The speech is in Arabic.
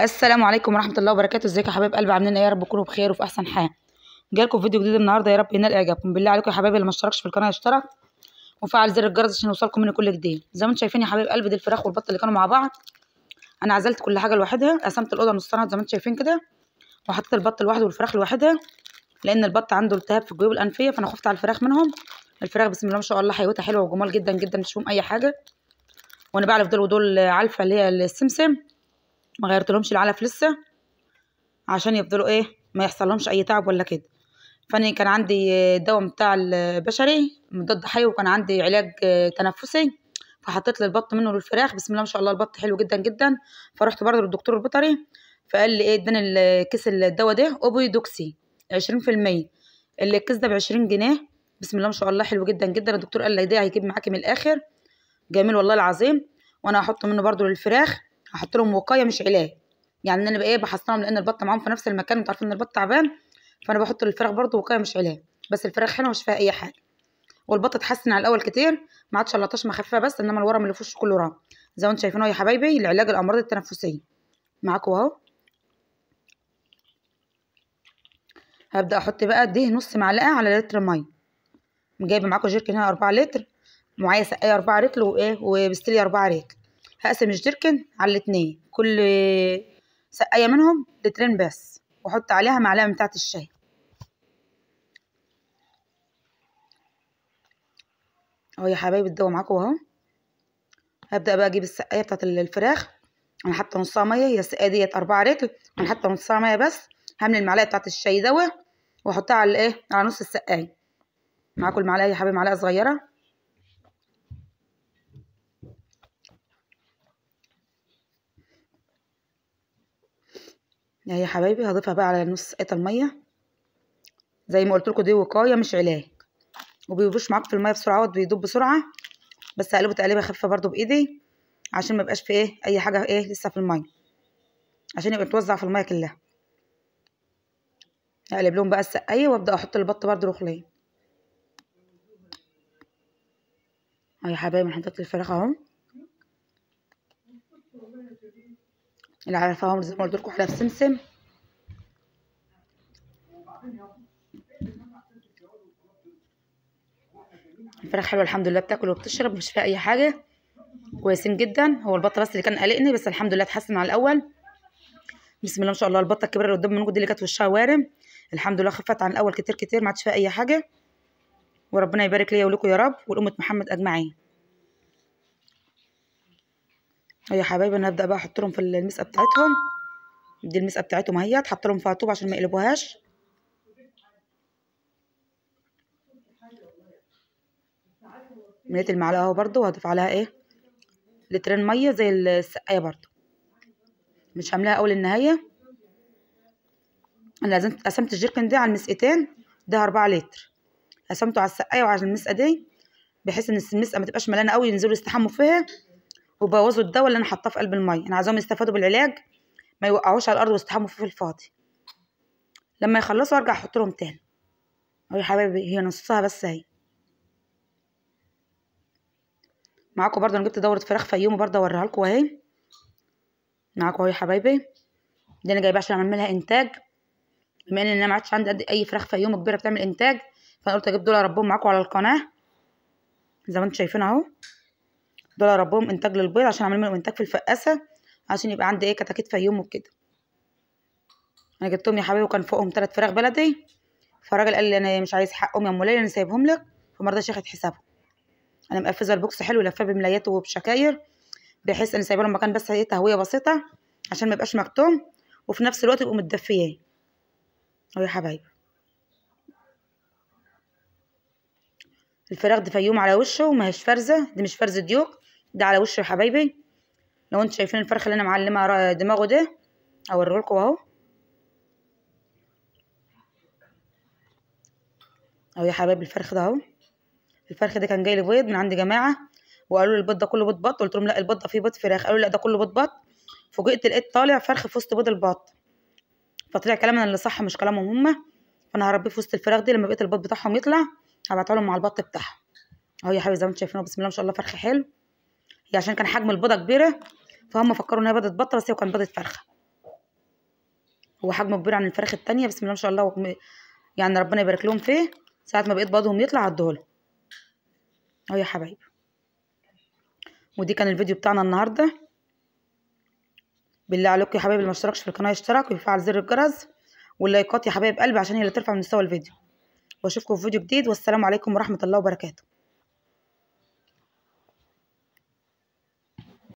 السلام عليكم ورحمه الله وبركاته ازيكم يا حبايب قلب عاملين ايه يا رب تكونوا بخير وفي احسن حال جالكم فيديو جديد النهارده يا رب ينال اعجابكم بالله عليكم يا حبايبي اللي ما اشتركش في القناه يشترك وفعل زر الجرس عشان يوصلكم مني كل جديد زي ما انتم شايفين يا حبايب قلب دي الفراخ والبط اللي كانوا مع بعض انا عزلت كل حاجه لوحدها قسمت الاوضه نصين زي ما انتم شايفين كده وحطيت البط لوحده والفراخ لوحدها لان البط عنده التهاب في الجيوب الانفيه فانا خفت على الفراخ منهم الفراخ بسم الله ما شاء الله حيوتها حلوه وجمال جدا جدا مش فيهم اي حاجه وانا بعرف دول ودول عالفه اللي هي السمسم ما غيرت لهمش العلف لسه عشان يفضلوا ايه ما يحصل لهمش اي تعب ولا كده فانا كان عندي دواء بتاع البشري مضاد حيوي وكان عندي علاج تنفسي فحطيت لي البط منه للفراخ بسم الله ما شاء الله البط حلو جدا جدا فرحت برضه للدكتور البيطري فقال لي ايه اداني الكيس الدواء ده اوبيدوكسي عشرين في المية الكيس ده بعشرين جنيه بسم الله ما شاء الله حلو جدا جدا الدكتور قال لي ده هيجيب معاكي من الاخر جميل والله العظيم وانا هحط منه برضو للفراخ هحط لهم وقايه مش علاج يعني انا ايه بحصنهم لان البط معاهم في نفس المكان انتوا عارفين ان البط تعبان فانا بحط للفراخ برضو وقايه مش علاج بس الفراخ هنا مش فيها اي حاجه والبط اتحسن على الاول كتير ما عادش اللطاش مخففه بس انما الورم اللي في وشه كله رام زي ما انتم شايفين اهو يا حبايبي لعلاج الامراض التنفسيه معاكم اهو هبدا احط بقى دي نص معلقه على لتر ميه جايبه معاكم جيركن هنا 4 لتر معايا سقايه 4 لتر وايه وبستلي 4 رجل هقسم الجركن على الاتنين كل سقاية منهم لترين بس واحط عليها معلقة من بتاعة الشاي اهو يا حبايبي الدوا معاكم اهو هبدأ بقى اجيب السقاية بتاعة الفراخ انا حاطة نصها مية هي السقاية ديت اربعة رجل انا حاطة نصها مية بس هملى المعلقة بتاعة الشاي دوا واحطها على الايه على نص السقاية معاكم المعلقة يا حبايبي معلقة صغيرة اهي يا حبايبي هضيفها بقى على نص قطع الميه زي ما قلت لكم دي وقايه مش علاج وبيدوش معاك في الميه بسرعه وبيدوب بيدوب بسرعه بس اقلبه تقليبه خفيفه برده بايدي عشان ما يبقاش في ايه اي حاجه ايه لسه في الميه عشان يبقى متوزع في الميه كلها اقلب لهم بقى السقايه وابدا احط البط برده رخليه اهي يا حبايبي حطيت الفراخ اهو اللي عرفاهم زي ما قلت لكم حلف سمسم الفراخ حلوه الحمد لله بتاكل وبتشرب مش فيها اي حاجه كويسين جدا هو البطه بس اللي كان قلقني بس الحمد لله اتحسن على الاول بسم الله ما شاء الله البطه الكبيره اللي قدام منكم دي اللي كانت وشها وارم الحمد لله خفت عن الاول كتير كتير ما عادش فيها اي حاجه وربنا يبارك ليا ولكم يا رب ولامه محمد اجمعين يا حبايبي انا هبدا بقى احط لهم في المسقه بتاعتهم دي المسقه بتاعتهم اهي هتحط لهم فيها طوب عشان ما يقلبوهاش مليت المعلقه اهو برده وهضيف عليها ايه لترين ميه زي السقايه برده مش هعملها اول النهايه انا لازم قسمت الجيركن دي على المسقتين ده أربعة لتر قسمته على السقايه وعلى المسقه دي بحيث ان المسقه ما تبقاش ملانه قوي ينزلوا يستحموا فيها وبوظوا الدواء اللي انا حاطاه في قلب المي انا عايزاهم يستفادوا بالعلاج ما يوقعوش على الارض ويستحموا في الفاضي لما يخلصوا ارجع احط لهم تاني اهو يا حبايبي هي نصها بس اهي معاكم برضو انا جبت دوره فراخ يوم برضو اوريها لكم اهي معاكم اهو يا حبايبي دي انا جايباها عشان اعمل انتاج بما ان انا ما عادش عندي قد اي فراخ يوم كبيره بتعمل انتاج فانا قلت اجيب دول اربهم معاكم على القناه زي ما انتم شايفين اهو دول اربهم انتاج للبيض عشان اعمل منهم انتاج في الفقاسه عشان يبقى عندي ايه كتاكيت يوم وكده انا جبتهم يا حبيبي وكان فوقهم تلات فراخ بلدي فالراجل قال لي انا مش عايز حقهم يا ام ليلى انا سايبهم لك فما رضاش ياخد حسابهم انا مقفزه البوكس حلو لفاه بملايات وبشكاير بحيث ان سايبه لهم مكان بس هي إيه تهويه بسيطه عشان ما يبقاش مكتوم وفي نفس الوقت يبقوا متدفيين اهو يا حبايبي الفراخ دي فيوم على وشه وما هيش فارزه دي مش فرزه ديوك ده على وشه يا حبايبي لو انتوا شايفين الفرخه اللي انا معلمه دماغه ده لكم اهو اهو يا حبايبي الفرخ ده اهو الفرخ ده كان جاي لي بيض من عند جماعه وقالوا لي البيض ده كله بيض بط قلت لهم لا البيض ده فيه بيض فراخ قالوا لا ده كله بيض بط فوجئت لقيت طالع فرخ في وسط بيض البط فطلع كلامنا اللي صح مش كلامهم هما فانا هربيه في وسط الفراخ دي لما بقيت البيض بتاعهم يطلع هبعته لهم مع البط بتاعهم اهو يا حبايبي زي ما انتوا شايفينه بسم الله ما شاء الله فرخ حلو دي عشان كان حجم البيضه كبيره فهم فكروا ان هي بيضه بطه بس هي كانت بيضه فرخه هو حجمه كبير عن الفراخ التانية بسم الله ما شاء الله يعني ربنا يبارك لهم فيه ساعه ما بقيت بيضهم يطلع هديهولهم اهو يا حبايبي ودي كان الفيديو بتاعنا النهارده بالله عليكم يا حبايب اللي ما اشتركش في القناه يشترك ويفعل زر الجرس واللايكات يا حبايب قلبي عشان هي اللي ترفع من مستوى الفيديو واشوفكم في فيديو جديد والسلام عليكم ورحمه الله وبركاته